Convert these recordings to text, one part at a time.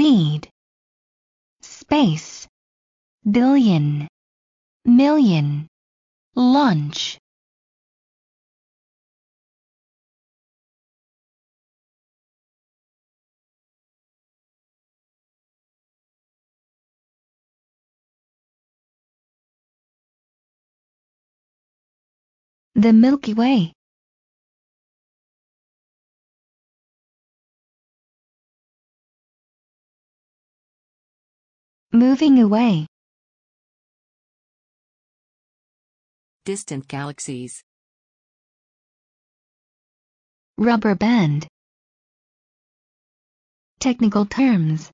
speed, space, billion, million, lunch. The Milky Way Moving away. Distant galaxies. Rubber band. Technical terms.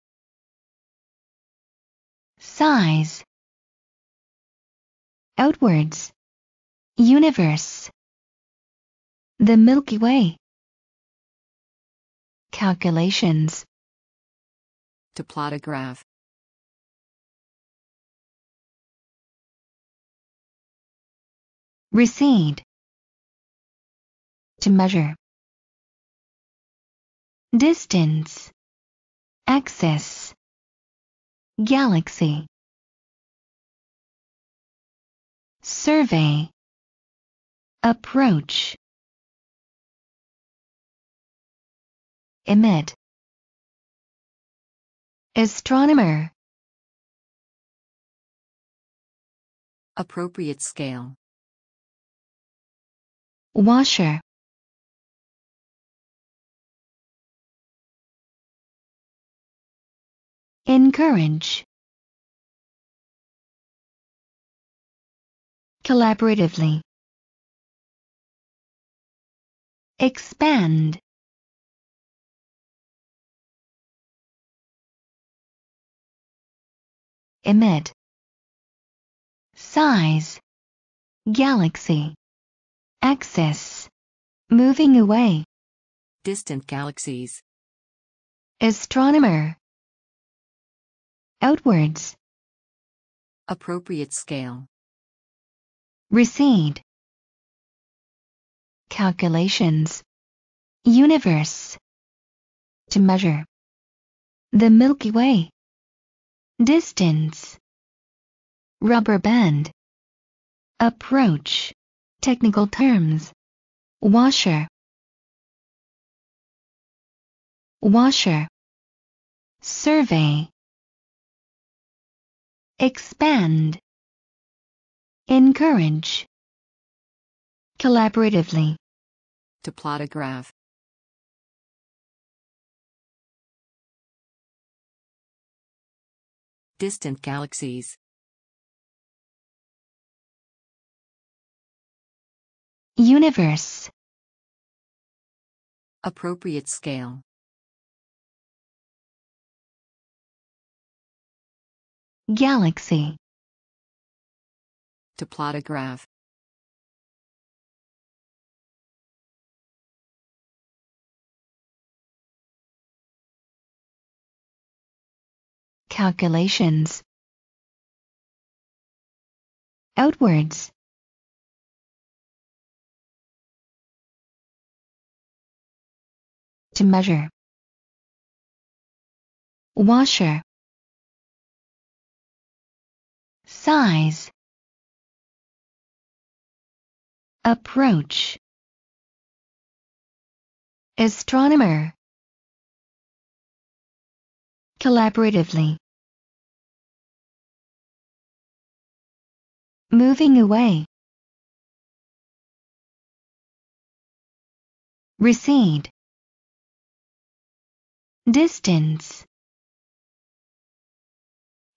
Size. Outwards. Universe. The Milky Way. Calculations. to plot a graph. recede to measure distance axis galaxy survey approach emit astronomer appropriate scale washer encourage collaboratively expand emit size galaxy Axis, Moving away. Distant galaxies. Astronomer. Outwards. Appropriate scale. Recede. Calculations. Universe. To measure. The Milky Way. Distance. Rubber band. Approach. Technical terms. Washer. Washer. Survey. Expand. Encourage. Collaboratively. To plot a graph. Distant galaxies. Universe Appropriate scale Galaxy To plot a graph Calculations Outwards to measure. Washer Size Approach Astronomer Collaboratively Moving away Recede distance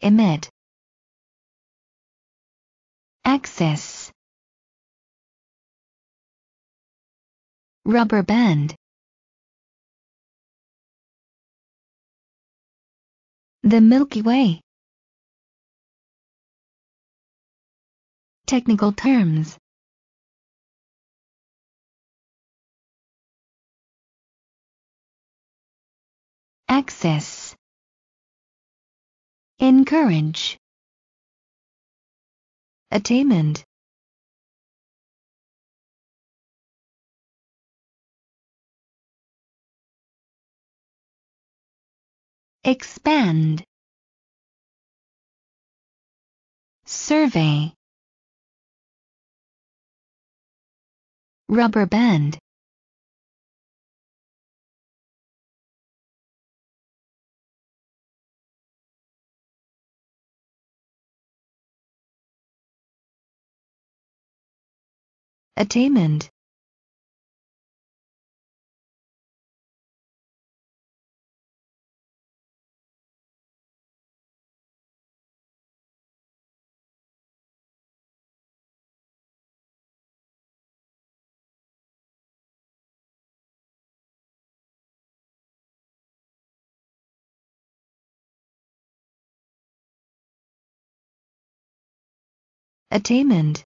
emit access rubber band the milky way technical terms access, encourage, attainment. expand survey rubber band attainment attainment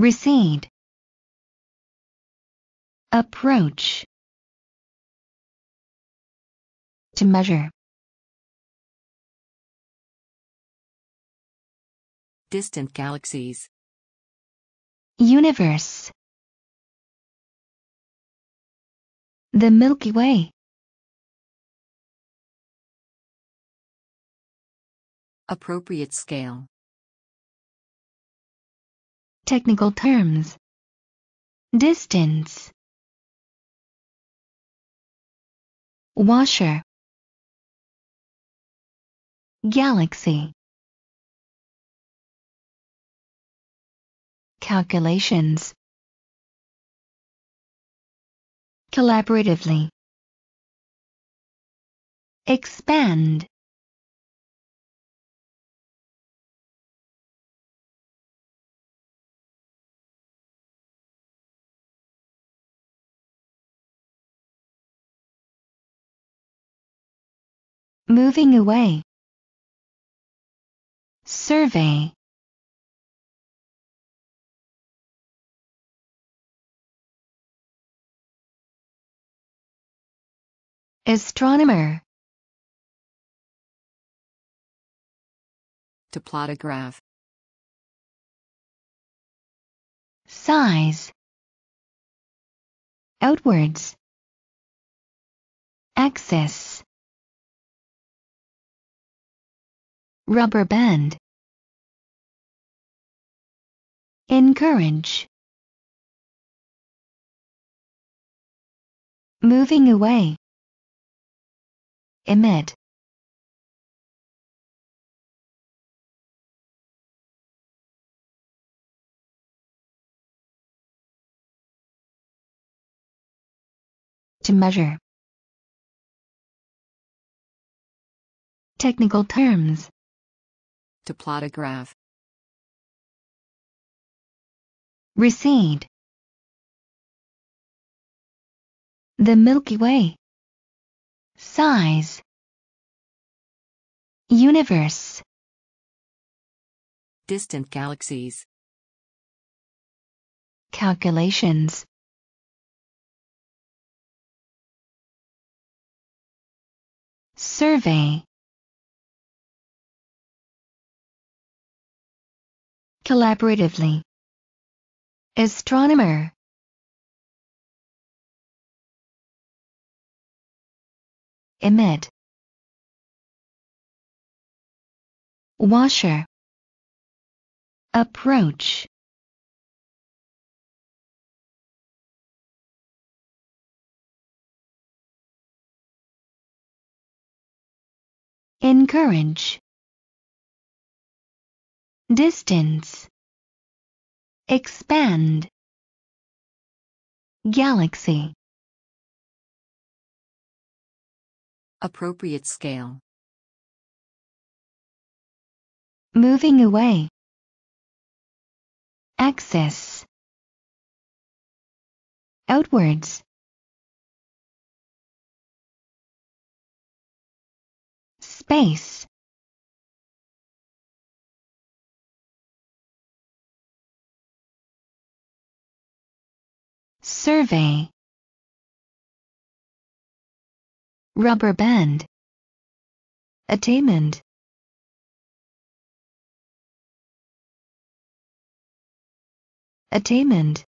recede, approach, to measure, distant galaxies, universe, the Milky Way. Appropriate scale. Technical terms. Distance. Washer. Galaxy. Calculations. Collaboratively. Expand. moving away, survey, astronomer, to plot a graph, size, outwards, axis. rubber band encourage moving away emit to measure technical terms to plot a graph. Recede. The Milky Way. Size. Universe. Distant galaxies. Calculations. Survey. collaboratively. Astronomer Emit Washer Approach Encourage distance, expand, galaxy. Appropriate scale. Moving away. Access. Outwards. Space. survey rubber band attainment attainment